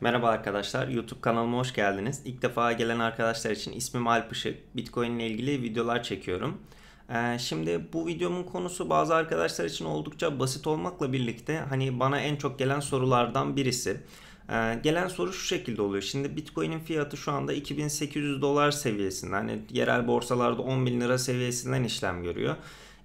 Merhaba arkadaşlar, YouTube kanalıma hoş geldiniz. İlk defa gelen arkadaşlar için ismim Alpışık. Bitcoin ile ilgili videolar çekiyorum. Ee, şimdi bu videomun konusu bazı arkadaşlar için oldukça basit olmakla birlikte hani bana en çok gelen sorulardan birisi. Ee, gelen soru şu şekilde oluyor. Şimdi Bitcoin'in fiyatı şu anda 2800 dolar seviyesinden, hani yerel borsalarda 10 bin lira seviyesinden işlem görüyor.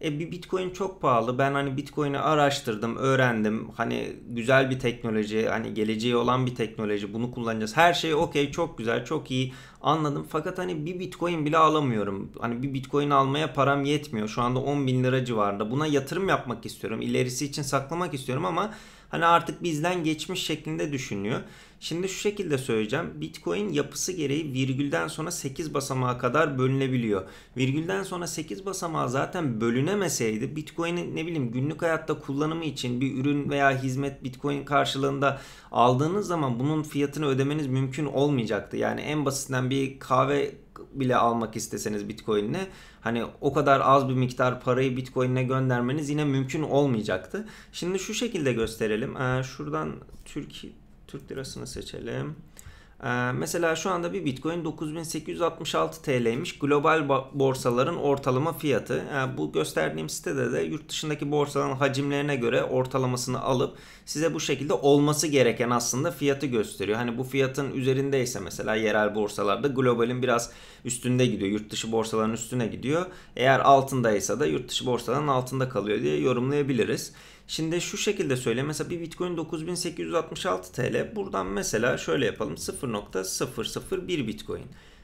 E bir Bitcoin çok pahalı. Ben hani Bitcoin'i araştırdım, öğrendim. Hani güzel bir teknoloji, hani geleceği olan bir teknoloji. Bunu kullanacağız. Her şey okey, çok güzel, çok iyi. Anladım. Fakat hani bir Bitcoin bile alamıyorum. Hani bir Bitcoin almaya param yetmiyor. Şu anda 10 bin lira civarında. Buna yatırım yapmak istiyorum. İlerisi için saklamak istiyorum ama Hani artık bizden geçmiş şeklinde düşünüyor. Şimdi şu şekilde söyleyeceğim. Bitcoin yapısı gereği virgülden sonra 8 basamağa kadar bölünebiliyor. Virgülden sonra 8 basamağa zaten bölünemeseydi Bitcoin'in ne bileyim günlük hayatta kullanımı için bir ürün veya hizmet Bitcoin karşılığında aldığınız zaman bunun fiyatını ödemeniz mümkün olmayacaktı. Yani en basitinden bir kahve bile almak isteseniz Bitcoin'le hani o kadar az bir miktar parayı Bitcoin'e göndermeniz yine mümkün olmayacaktı. Şimdi şu şekilde gösterelim. Ee, şuradan Türk Türk lirasını seçelim. Ee, mesela şu anda bir Bitcoin 9866 TL'ymiş. Global borsaların ortalama fiyatı. Ee, bu gösterdiğim sitede de yurt dışındaki borsaların hacimlerine göre ortalamasını alıp size bu şekilde olması gereken aslında fiyatı gösteriyor. Hani bu fiyatın üzerindeyse mesela yerel borsalarda globalin biraz üstünde gidiyor. Yurt dışı borsaların üstüne gidiyor. Eğer altındaysa da yurt dışı borsaların altında kalıyor diye yorumlayabiliriz. Şimdi şu şekilde söyle mesela bir Bitcoin 9866 TL buradan mesela şöyle yapalım 0.001 Bitcoin.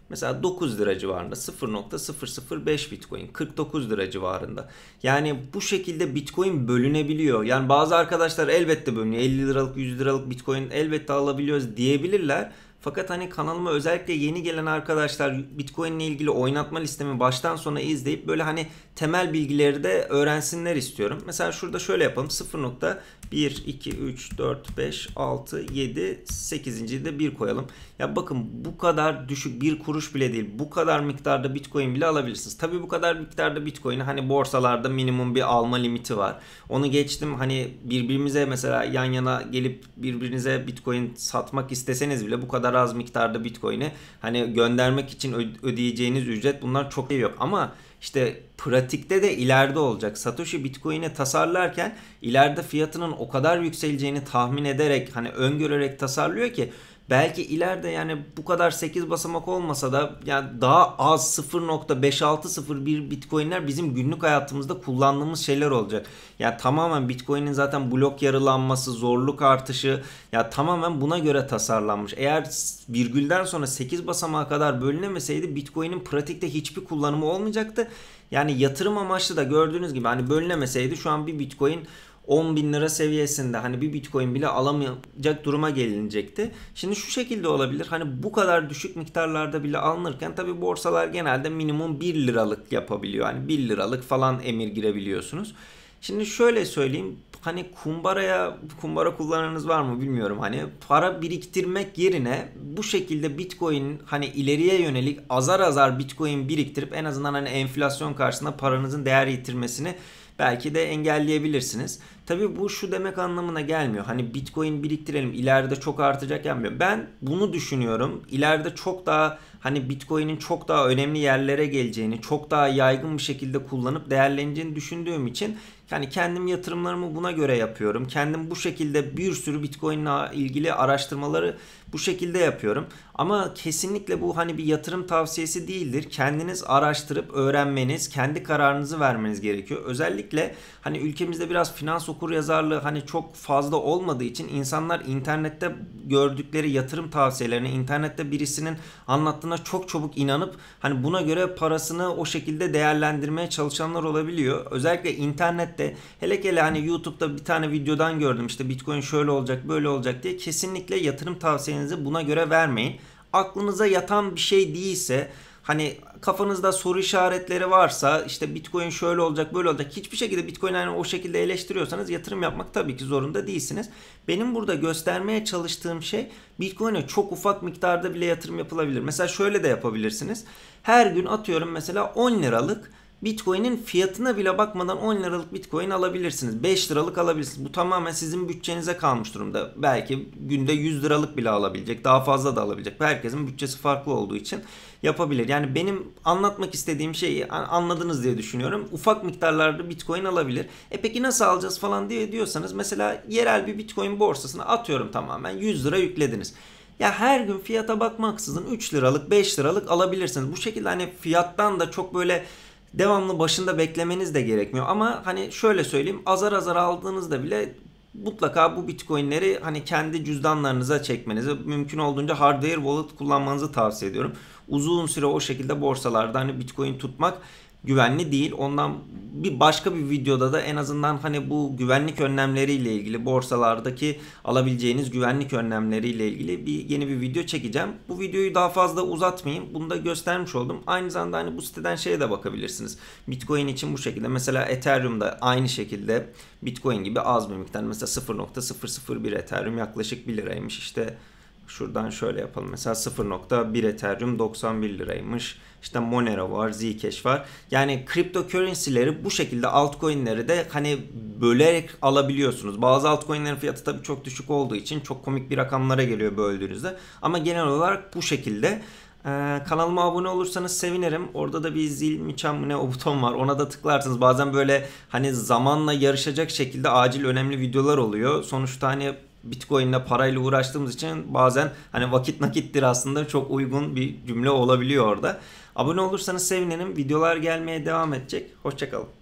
Mesela 9 lira civarında 0.005 Bitcoin 49 lira civarında. Yani bu şekilde Bitcoin bölünebiliyor. Yani bazı arkadaşlar elbette bölünüyor 50 liralık 100 liralık Bitcoin elbette alabiliyoruz diyebilirler. Fakat hani kanalıma özellikle yeni gelen arkadaşlar Bitcoin ile ilgili oynatma listemi baştan sona izleyip böyle hani temel bilgileri de öğrensinler istiyorum. Mesela şurada şöyle yapalım. 0.1, 2, 3, 4, 5, 6, 7, 8. de 1 koyalım. Ya bakın bu kadar düşük bir kuruş bile değil. Bu kadar miktarda Bitcoin bile alabilirsiniz. Tabi bu kadar miktarda Bitcoin'i hani borsalarda minimum bir alma limiti var. Onu geçtim hani birbirimize mesela yan yana gelip birbirinize Bitcoin satmak isteseniz bile bu kadar kadar az miktarda Bitcoin'i hani göndermek için ödeyeceğiniz ücret bunlar çok iyi yok ama işte pratikte de ileride olacak. Satoshi Bitcoin'i tasarlarken ileride fiyatının o kadar yükseleceğini tahmin ederek hani öngörerek tasarlıyor ki belki ileride yani bu kadar 8 basamak olmasa da yani daha az 0.5601 bitcoinler bizim günlük hayatımızda kullandığımız şeyler olacak. Yani tamamen bitcoin'in zaten blok yarılanması, zorluk artışı ya yani tamamen buna göre tasarlanmış. Eğer virgülden sonra 8 basamağa kadar bölünemeseydi bitcoin'in pratikte hiçbir kullanımı olmayacaktı yani yatırım amaçlı da gördüğünüz gibi hani bölünemeseydi şu an bir bitcoin 10 bin lira seviyesinde hani bir bitcoin bile alamayacak duruma gelinecekti. Şimdi şu şekilde olabilir hani bu kadar düşük miktarlarda bile alınırken tabi borsalar genelde minimum 1 liralık yapabiliyor. Hani 1 liralık falan emir girebiliyorsunuz. Şimdi şöyle söyleyeyim hani kumbaraya kumbara kullananınız var mı bilmiyorum hani para biriktirmek yerine bu şekilde bitcoin hani ileriye yönelik azar azar bitcoin biriktirip en azından hani enflasyon karşısında paranızın değer yitirmesini belki de engelleyebilirsiniz. Tabi bu şu demek anlamına gelmiyor. Hani bitcoin biriktirelim ileride çok artacak gelmiyor. Ben bunu düşünüyorum. İleride çok daha hani bitcoin'in çok daha önemli yerlere geleceğini, çok daha yaygın bir şekilde kullanıp değerleneceğini düşündüğüm için yani kendim yatırımlarımı buna göre yapıyorum. Kendim bu şekilde bir sürü bitcoin'le ilgili araştırmaları bu şekilde yapıyorum. Ama kesinlikle bu hani bir yatırım tavsiyesi değildir. Kendiniz araştırıp öğrenmeniz, kendi kararınızı vermeniz gerekiyor. Özellikle hani ülkemizde biraz finans okur yazarlığı hani çok fazla olmadığı için insanlar internette gördükleri yatırım tavsiyelerine, internette birisinin anlattığına çok çabuk inanıp hani buna göre parasını o şekilde değerlendirmeye çalışanlar olabiliyor. Özellikle internette hele hele hani YouTube'da bir tane videodan gördüm işte Bitcoin şöyle olacak, böyle olacak diye kesinlikle yatırım tavsiyesi tavsiyenizi buna göre vermeyin. Aklınıza yatan bir şey değilse hani kafanızda soru işaretleri varsa işte bitcoin şöyle olacak böyle olacak hiçbir şekilde bitcoin yani o şekilde eleştiriyorsanız yatırım yapmak tabii ki zorunda değilsiniz. Benim burada göstermeye çalıştığım şey bitcoin'e çok ufak miktarda bile yatırım yapılabilir. Mesela şöyle de yapabilirsiniz. Her gün atıyorum mesela 10 liralık Bitcoin'in fiyatına bile bakmadan 10 liralık Bitcoin alabilirsiniz. 5 liralık alabilirsiniz. Bu tamamen sizin bütçenize kalmış durumda. Belki günde 100 liralık bile alabilecek. Daha fazla da alabilecek. Herkesin bütçesi farklı olduğu için yapabilir. Yani benim anlatmak istediğim şeyi anladınız diye düşünüyorum. Ufak miktarlarda Bitcoin alabilir. E peki nasıl alacağız falan diye diyorsanız mesela yerel bir Bitcoin borsasına atıyorum tamamen 100 lira yüklediniz. Ya her gün fiyata bakmaksızın 3 liralık 5 liralık alabilirsiniz. Bu şekilde hani fiyattan da çok böyle devamlı başında beklemeniz de gerekmiyor. Ama hani şöyle söyleyeyim azar azar aldığınızda bile mutlaka bu bitcoinleri hani kendi cüzdanlarınıza çekmenizi mümkün olduğunca hardware wallet kullanmanızı tavsiye ediyorum uzun süre o şekilde borsalarda hani Bitcoin tutmak güvenli değil. Ondan bir başka bir videoda da en azından hani bu güvenlik önlemleriyle ilgili borsalardaki alabileceğiniz güvenlik önlemleriyle ilgili bir yeni bir video çekeceğim. Bu videoyu daha fazla uzatmayayım. Bunu da göstermiş oldum. Aynı zamanda hani bu siteden şeye de bakabilirsiniz. Bitcoin için bu şekilde mesela Ethereum'da aynı şekilde Bitcoin gibi az bir miktar mesela 0.001 Ethereum yaklaşık 1 liraymış işte Şuradan şöyle yapalım. Mesela 0.1 Ethereum 91 liraymış. İşte Monero var, Zcash var. Yani kripto cryptocurrency'leri bu şekilde altcoin'leri de hani bölerek alabiliyorsunuz. Bazı altcoin'lerin fiyatı tabii çok düşük olduğu için çok komik bir rakamlara geliyor böldüğünüzde. Ama genel olarak bu şekilde ee, kanalıma abone olursanız sevinirim. Orada da bir zil mi çan mı ne o buton var. Ona da tıklarsınız. Bazen böyle hani zamanla yarışacak şekilde acil önemli videolar oluyor. Sonuçta hani Bitcoin'le parayla uğraştığımız için bazen hani vakit nakittir aslında çok uygun bir cümle olabiliyor orada. Abone olursanız sevinirim. Videolar gelmeye devam edecek. Hoşçakalın.